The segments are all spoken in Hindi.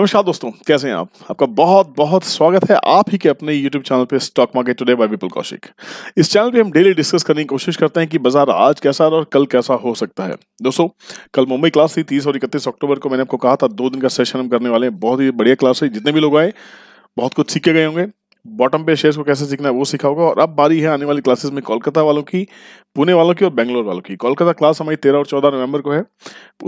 नमस्कार दोस्तों कैसे हैं आप आपका बहुत बहुत स्वागत है आप ही के अपने YouTube चैनल पे stock market today by Vipul Kaushik इस चैनल पे हम डेली डिस्कस करने की कोशिश करते हैं कि बाजार आज कैसा और कल कैसा हो सकता है दोस्तों कल मुंबई क्लास थी तीस और इकतीस अक्टूबर को मैंने आपको कहा था दो दिन का सेशन हम करने वाले हैं बहुत ही बढ़िया क्लास है जितने भी लोग आए बहुत कुछ सीखे गए होंगे बॉटम पे शेयर्स को कैसे सीखना है वो सीखा होगा और अब बारी है आने वाली क्लासेस में कोलकाता वालों की पुणे वालों की और बैंगलोर वालों की कोलकाता क्लास हमारी तेरह और चौदह नवंबर को है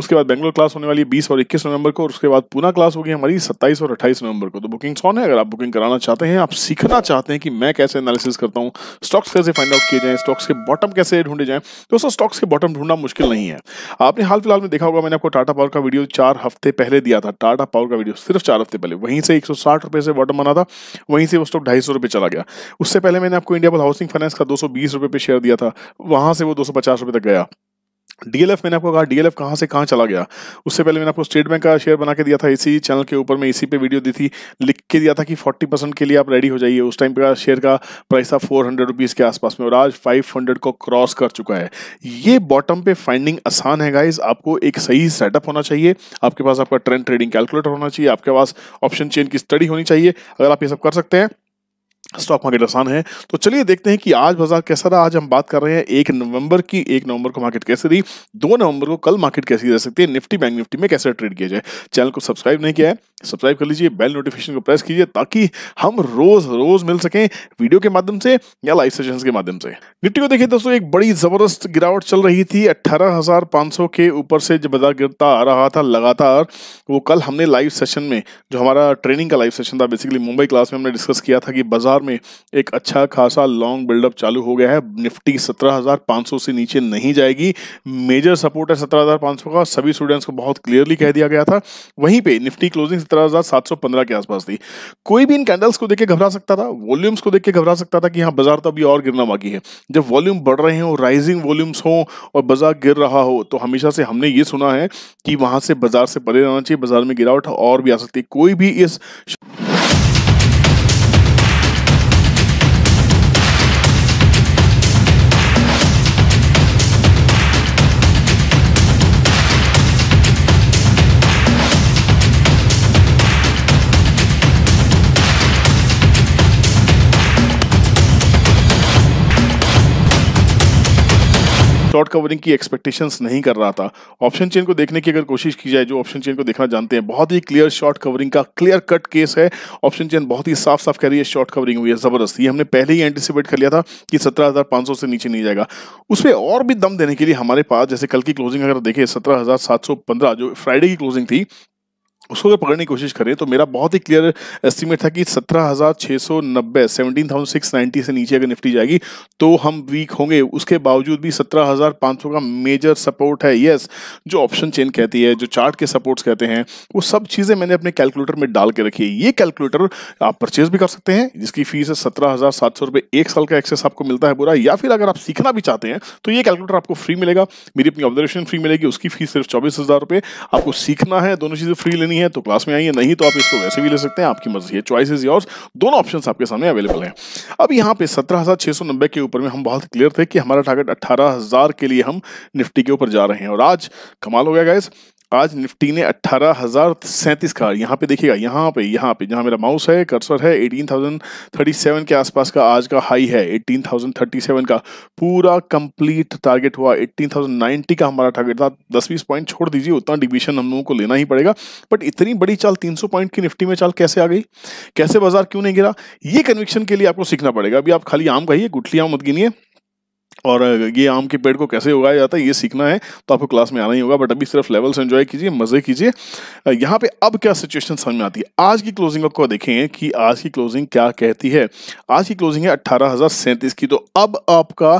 उसके बाद बैंगलोर क्लास होने वाली बीस और इक्कीस नवंबर को और उसके बाद पुना क्लास होगी हमारी सत्ताईस और अट्ठाईस नवंबर को तो बुकिंग सॉन है अगर आप बुकिंग कराना चाहते हैं आप सीखना चाहते हैं कि मैं कैसे एनालिसिस करता हूँ स्टॉक्स कैसे फाइंड आउट किए जाए स्टॉक्स के बॉटम कैसे ढूंढे जाए दोस्तों स्टॉक्स के बॉटम ढूंढना मुश्किल नहीं है आपने हाल फिलहाल में देखा होगा मैंने आपको टाटा पावर का वीडियो चार हफ्ते पहले दिया था टाटा पावर का वीडियो सिर्फ चार हफ्ते पहले वहीं से एक सौ से बॉटम बना था वहीं से वो स्टॉक ढाई सौ रुपये चला गया उससे पहले मैंने आपको इंडिया बल हाउसिंग फाइनेंस का दो सौ बीस रुपये पे शेयर दिया था वहां से वो दो सौ पचास रुपये तक गया डीएलएफ मैंने आपको कहा डीएलएफ कहाँ से कहाँ चला गया उससे पहले मैंने आपको स्टेट बैंक का शेयर बना के दिया था इसी चैनल के ऊपर मैं इसी पे वीडियो दी थी लिख के दिया था कि 40 परसेंट के लिए आप रेडी हो जाइए उस टाइम का शेयर का प्राइस था फोर हंड्रेड रुपीज़ के आसपास में और आज फाइव हंड्रेड को क्रॉस कर चुका है ये बॉटम पे फाइंडिंग आसान है गाइज आपको एक सही सेटअप होना चाहिए आपके पास आपका ट्रेंड ट्रेडिंग कैलकुलेटर होना चाहिए आपके पास ऑप्शन चेन की स्टडी होनी चाहिए अगर आप ये सब कर सकते हैं स्टॉक मार्केट आसान है तो चलिए देखते हैं कि आज बाजार कैसा रहा आज हम बात कर रहे हैं एक नवंबर की एक नवंबर को मार्केट कैसे रही दो नवंबर को कल मार्केट कैसी रह सकती है निफ्टी बैंक निफ्टी में कैसे ट्रेड किया जाए चैनल को सब्सक्राइब नहीं किया है सब्सक्राइब कर लीजिए बेल नोटिफिकेशन को प्रेस कीजिए ताकि हम रोज रोज मिल सकें वीडियो के माध्यम से या लाइव सेशन के माध्यम से निफ्टी को देखिए दोस्तों एक बड़ी जबरदस्त गिरावट चल रही थी 18,500 के ऊपर से जब बदा गिरता आ रहा था लगातार वो कल हमने लाइव सेशन में जो हमारा ट्रेनिंग का लाइव सेशन था बेसिकली मुंबई क्लास में हमने डिस्कस किया था कि बाजार में एक अच्छा खासा लॉन्ग बिल्डअप चालू हो गया है निफ्टी सत्रह से नीचे नहीं जाएगी मेजर सपोर्ट है सत्रह का सभी स्टूडेंट्स को बहुत क्लियरली कह दिया गया था वहीं पर निफ्टी क्लोजिंग सत्रह के आसपास थी कोई भी इन कैंडल्स को देख के घबरा सकता था वॉल्यूम्स को देख के घबरा सकता था कि हाँ बाजार तो अभी और गिरना बाकी है जब वॉल्यूम बढ़ रहे हो राइजिंग वॉल्यूम्स हो और बाजार गिर रहा हो तो हमेशा से हमने ये सुना है कि वहां से बाजार से परे रहना चाहिए बाजार में गिरावट और भी आ सकती है कोई भी इस कवरिंग की एक्सपेक्टेशंस नहीं कर रहा था ऑप्शन चेन को देखने की अगर कोशिश की जाए जो ऑप्शन चेन को देखना जानते हैं बहुत ही क्लियर शॉर्ट कवरिंग का क्लियर कट केस है ऑप्शन चेन बहुत ही साफ साफ कह रही है शॉर्ट कवरिंग हुई है जबरदस्त ये हमने पहले ही एंटिसिपेट कर लिया था कि सत्रह से नीचे नहीं जाएगा उस पर और भी दम देने के लिए हमारे पास जैसे कल की क्लोजिंग अगर देखें सत्रह जो फ्राइडे की क्लोजिंग थी उसको अगर पकड़ने की कोशिश करें तो मेरा बहुत ही क्लियर एस्टीमेट था कि सत्रह हज़ार छः सौ नब्बे सेवनटीन थाउजेंड सिक्स नाइन्टी से नीचे अगर निफ्टी जाएगी तो हम वीक होंगे उसके बावजूद भी सत्रह हज़ार पाँच सौ का मेजर सपोर्ट है यस जो ऑप्शन चेन कहती है जो चार्ट के सपोर्ट्स कहते हैं वो सब चीज़ें मैंने अपने कैलकुलेटर में डाल के रखी है ये कैलकुलेटर आप परचेज भी कर सकते हैं जिसकी फीस है सत्रह हज़ार सात सौ रुपये एक साल का एक्सेस आपको मिलता है पूरा या फिर अगर आप सीखना भी चाहते हैं तो ये कैलकुलेटर आपको फ्री मिलेगा मेरी अपनी ऑब्जर्वेशन फ्री मिलेगी उसकी फीस सिर्फ चौबीस हज़ार रुपये आपको सीखना है दोनों चीज़ें फ्री लेनी लेनी है तो क्लास में आइए नहीं तो आप इसको वैसे भी ले सकते हैं आपकी मर्जी है चॉइस इज योर्स दोनों ऑप्शन आपके सामने अवेलेबल हैं अब यहाँ पे सत्रह के ऊपर में हम बहुत क्लियर थे कि हमारा टारगेट अट्ठारह के लिए हम निफ्टी के ऊपर जा रहे हैं और आज कमाल हो गया गाइस आज निफ्टी ने अट्ठारह हजार सैंतीस का यहाँ पे देखिएगा यहाँ पे यहाँ पे जहाँ मेरा माउस है कर्सर है एटीन थाउजेंड थर्टी सेवन के आसपास का आज का हाई है एटीन थाउजेंड थर्टी सेवन का पूरा कंप्लीट टारगेट हुआ एटीन थाउजेंड नाइनटी का हमारा टारगेट था दस बीस पॉइंट छोड़ दीजिए उतना डिविशन हम लोगों को लेना ही पड़ेगा बट इतनी बड़ी चाल तीन सौ पॉइंट की निफ्टी में चाल कैसे आ गई कैसे बाजार क्यों नहीं गिरा ये कन्विक्शन के लिए आपको सीखना पड़ेगा अभी आप खाली आम कहिए गुठली आम मत गिनिए और ये आम के पेड़ को कैसे उगाया जाता है ये सीखना है तो आपको क्लास में आना ही होगा बट अभी सिर्फ लेवल्स एंजॉय कीजिए मज़े कीजिए यहाँ पे अब क्या सिचुएशन समझ में आती है आज की क्लोजिंग को देखें कि आज की क्लोजिंग क्या कहती है आज की क्लोजिंग है अट्ठारह की तो अब आपका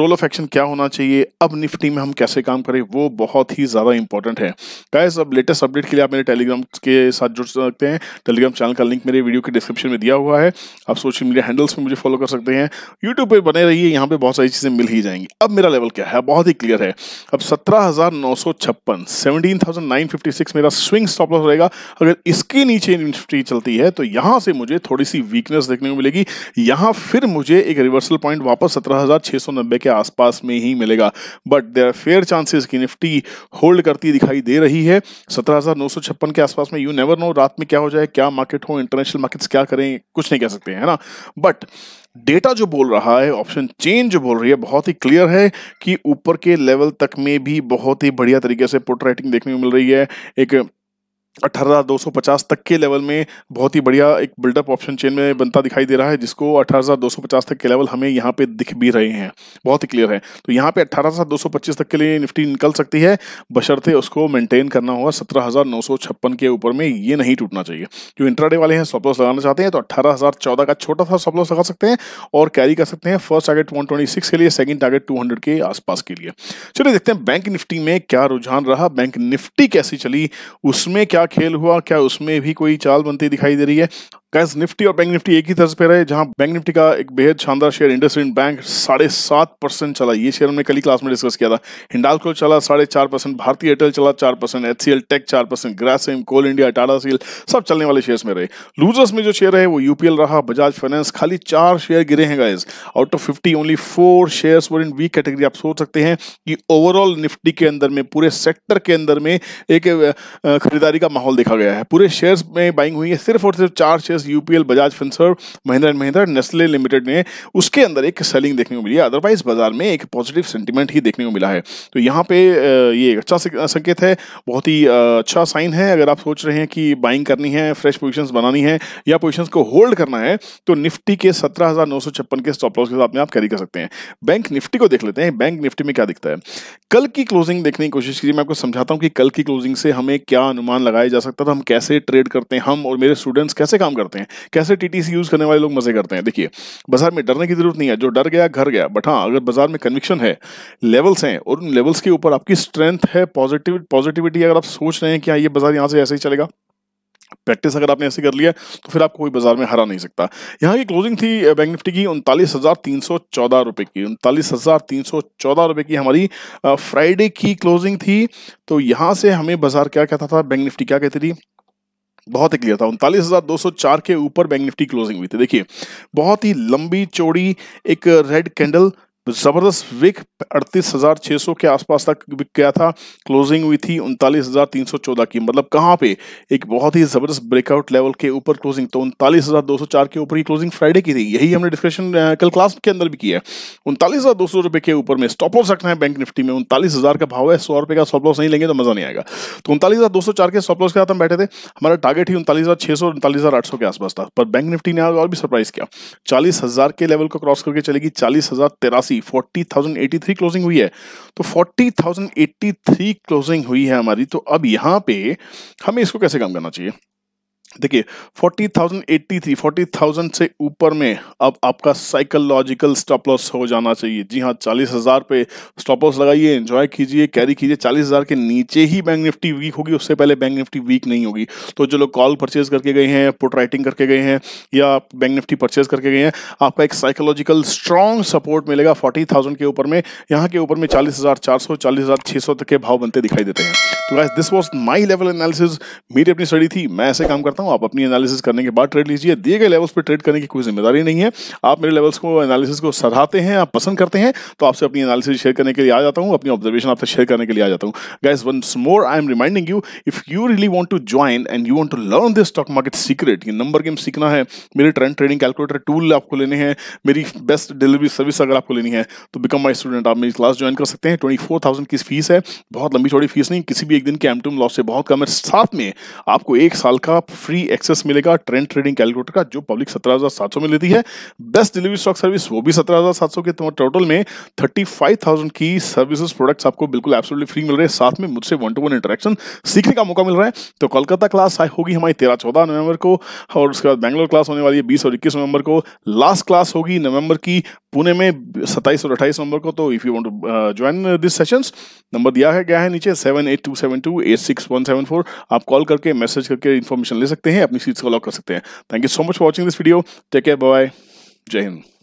रोल ऑफ एक्शन क्या होना चाहिए अब निफ्टी में हम कैसे काम करें वो बहुत ही ज़्यादा इंपॉर्टेंट है क्या अब लेटेस्ट अपडेट के लिए आप मेरे टेलीग्राम के साथ जुड़ सकते हैं टेलीग्राम चैनल का लिंक मेरे वीडियो के डिस्क्रिप्शन में दिया हुआ है आप सोशल मीडिया हैंडल्स में मुझे फॉलो कर सकते हैं यूट्यूब पर बने रहिए यहाँ पर बहुत सारी चीज़ें चीज़ें मिल ही जाएंगी अब मेरा लेवल क्या है बहुत ही क्लियर है अब सत्रह हज़ार नौ सौ छप्पन seventeen thousand nine fifty six मेरा स्विंग स्टॉप लॉस रहेगा अगर इसके नीचे निफ्टी चलती है तो यहां से मुझे थोड़ी सी वीकनेस देखने को मिलेगी यहां फिर मुझे एक रिवर्सल पॉइंट वापस सत्रह हज़ार छह सौ नब्बे के आसपास में ही मिलेगा but there are fair chances की निफ्टी होल्ड करती दिखाई दे रही है सत्रह हज़ार नौ सौ छप्पन के आसपास में यू नेवर नो रात में क्या हो जाए क्या मार्केट हो इंटरनेशनल मार्केट्स क्या करें कुछ नहीं कह सकते हैं ना बट डेटा जो बोल रहा है ऑप्शन चेन जो बोल रही है बहुत ही क्लियर है कि ऊपर के लेवल तक में भी बहुत ही बढ़िया तरीके से पोर्ट्रेटिंग देखने को मिल रही है एक 18,250 तक के लेवल में बहुत ही बढ़िया एक बिल्डअप ऑप्शन चेन में बनता दिखाई दे रहा है जिसको 18,250 तक के लेवल हमें यहाँ पे दिख भी रहे हैं बहुत ही क्लियर है तो यहाँ पे 18,225 तक के लिए निफ्टी निकल सकती है बशर्ते उसको मेंटेन करना होगा 17,956 के ऊपर में ये नहीं टूटना चाहिए जो इंट्राडे वाले हैं सॉपलॉस लगाना चाहते हैं तो अट्ठारह का छोटा सा सॉपलॉस लगा सकते हैं और कैरी कर सकते हैं फर्स्ट टारगेट वन के लिए सेकेंड टारगेट टू के आसपास के लिए चलिए देखते हैं बैंक निफ्टी में क्या रुझान रहा बैंक निफ्टी कैसी चली उसमें क्या क्या खेल हुआ क्या उसमें भी कोई चाल बनती दिखाई दे रही है गैस निफ्टी और बैंक निफ्टी एक ही तर्ज पे रहे जहां बैंक निफ्टी का एक बेहद शानदार शेयर इंडस्ट्रियन बैंक साढ़े सात परसेंट चला ये शेयर हमने कल क्लास में डिस्कस किया था हिंडालको चला साढ़े चार परसेंट भारतीय एयरटेल चला चार परसेंट एच टेक चार percent Grasim coal India Tata steel सब चलने वाले शेयर में रहे लूजर्स में जो शेयर है वो यूपीएल रहा बजाज फाइनेंस खाली चार शेयर गिरे हैं guys out of fifty only four share were in weak category आप सोच सकते हैं कि ओवरऑल निफ्टी के अंदर में पूरे सेक्टर के अंदर में एक खरीदारी का माहौल देखा गया है पूरे शेयर में बाइंग हुई है सिर्फ और सिर्फ चार शेयर एस UPL Bajaj finserv Mahindra and Mahindra Nestle limited ने उसके अंदर एक सेलिंग देखने को मिली अदरवाइज बाजार में एक पॉजिटिव सेंटिमेंट ही देखने को मिला है तो यहाँ पे ये एक अच्छा संकेत है बहुत ही अच्छा साइन है अगर आप सोच रहे हैं कि बाइंग करनी है फ्रेश पोजिशन बनानी है या पोजिशन को होल्ड करना है तो निफ्टी के सत्रह के स्टॉप लॉस के साथ में आप कैरी कर सकते हैं बैंक निफ्टी को देख लेते हैं बैंक निफ्टी में क्या दिखता है कल की क्लोजिंग देखने की कोशिश कीजिए मैं आपको समझाता हूँ कि कल की क्लोजिंग से हमें क्या अनुमान लगाया जा सकता था हम कैसे ट्रेड करते हैं हम और मेरे स्टूडेंट्स कैसे काम करते हैं करते हैं कैसे टीटीसी यूज करने वाले लोग मजे करते हैं देखिए बाजार में डरने की जरूरत नहीं है जो डर गया घर गया बट हाँ अगर बाजार में कन्विक्शन है लेवल्स हैं और उन लेवल्स के ऊपर आपकी स्ट्रेंथ है पॉजिटिव पॉजिटिविटी अगर आप सोच रहे हैं कि हाँ ये बाजार यहाँ से ऐसे ही चलेगा प्रैक्टिस अगर आपने ऐसे कर लिया तो फिर आप कोई बाजार में हरा नहीं सकता यहाँ की क्लोजिंग थी बैंक निफ्टी की उनतालीस हज़ार तीन सौ चौदह रुपये की उनतालीस हज़ार तीन सौ चौदह रुपये की हमारी फ्राइडे की क्लोजिंग थी तो यहाँ से हमें बाजार क्या कहता था बैंक निफ्टी क्या कहती थी बहुत ही क्लियर था उनतालीस हज़ार दो सौ चार के ऊपर बैंक निफ्टी क्लोजिंग हुई थी देखिए बहुत ही लंबी चौड़ी एक रेड कैंडल तो ज़बरदस्त विक अड़तीस सौ के आसपास तक विक गया था क्लोजिंग हुई थी उनतालीस हज़ार तीन सौ चौदह की मतलब कहाँ पे एक बहुत ही ज़बरदस्त ब्रेकआउट लेवल के ऊपर क्लोजिंग तो उनतालीस हज़ार दो सौ चार के ऊपर ही क्लोजिंग फ्राइडे की थी यही हमने डिस्कशन कल क्लास के अंदर भी किया है उनतालीस हज़ार दो सौ रुपए के ऊपर में स्टॉप लॉस रखना है बैंक निफ्टी में उनतालीस हज़ार का भाव है सौ रुपए का स्टॉप लॉस नहीं लेंगे तो मज़ा नहीं आएगा तो उनतालीस हज़ार दो सौ चार के स्टॉप लॉस के साथ हम बैठे थे हमारा टारगेट ही उनतालीस हज़ार छह सौ उनतालीस हज़ार आठ सौ के आसपास था पर बैंक निफ्टी ने आज और भी सरप्राइज किया चालीस हज़ार के लेवल को क्रॉस करके चलेगी चालीस हज़ार तेरासी हमारी 40,083 क्लोजिंग हुई है तो 40,083 क्लोजिंग हुई है हमारी तो अब यहाँ पे हमें इसको कैसे काम करना चाहिए देखिए 40,083 40,000 से ऊपर में अब आपका साइकोलॉजिकल स्टॉप लॉस हो जाना चाहिए जी हाँ 40,000 पे स्टॉप लॉस लगाइए एंजॉय कीजिए कैरी कीजिए 40,000 के नीचे ही बैंक निफ्टी वीक होगी उससे पहले बैंक निफ्टी वीक नहीं होगी तो जो लोग कॉल परचेज करके गए हैं पुट राइटिंग करके गए हैं या बैंक निफ्टी परचेज करके गए हैं आपका एक साइकोलॉजिकल स्ट्रॉन्ग सपोर्ट मिलेगा फोर्टी के ऊपर में यहाँ के ऊपर में चालीस हजार तक के भाव बनते दिखाई देते हैं तो this was my level analysis मेरी अपनी स्टडी थी मैं ऐसे काम करता चाहता हूँ आप अपनी एनालिसिस करने के बाद ट्रेड लीजिए दिए गए लेवल्स पर ट्रेड करने की कोई जिम्मेदारी नहीं है आप मेरे लेवल्स को एनालिसिस को सराहते हैं आप पसंद करते हैं तो आपसे अपनी एनालिसिस शेयर करने के लिए आ जाता हूँ अपनी ऑब्जर्वेशन आपसे शेयर करने के लिए आ जाता हूँ guys once more I am reminding you if you really want to join and you want to learn this stock market secret ये नंबर गेम सीखना है मेरे ट्रेंड ट्रेडिंग कैलकुलेटर टूल आपको लेने हैं मेरी बेस्ट डिलीवरी सर्विस अगर आपको लेनी है तो बिकम माई स्टूडेंट आप मेरी क्लास ज्वाइन कर सकते हैं ट्वेंटी फोर थाउजेंड की फीस है बहुत लंबी छोड़ी फीस नहीं किसी भी एक दिन के एम टूम लॉस से बहुत कम है साथ में आपको एक साल का फ्री एक्सेस मिलेगा ट्रेंड ट्रेडिंग कैलकुलेटर का जो पब्लिक 17,700 में लेती है बेस्ट डिलीवरी स्टॉक सर्विस वो भी 17,700 के टोटल में 35,000 की सर्विसेज प्रोडक्ट्स आपको बिल्कुल एब्सोल्युटली फ्री मिल रहे हैं साथ में मुझसे वन टू वन इंटरेक्शन सीखने का मौका मिल रहा है तो कोलकाता क्लास होगी हमारी तेरह चौदह नवंबर को और उसके बाद बैंगलोर क्लास होने वाली है बीस और इक्कीस नवंबर को लास्ट क्लास होगी नवंबर की पुणे में सत्ताईस और अट्ठाईस नंबर को तो if you want to join this sessions number दिया है गया है नीचे seven eight two seven two eight six one seven four आप कॉल करके मैसेज करके इन्फॉर्मेशन ले सकते हैं अपनी सीट्स को लॉक कर सकते हैं thank you so much for watching this video take care bye Jai Hind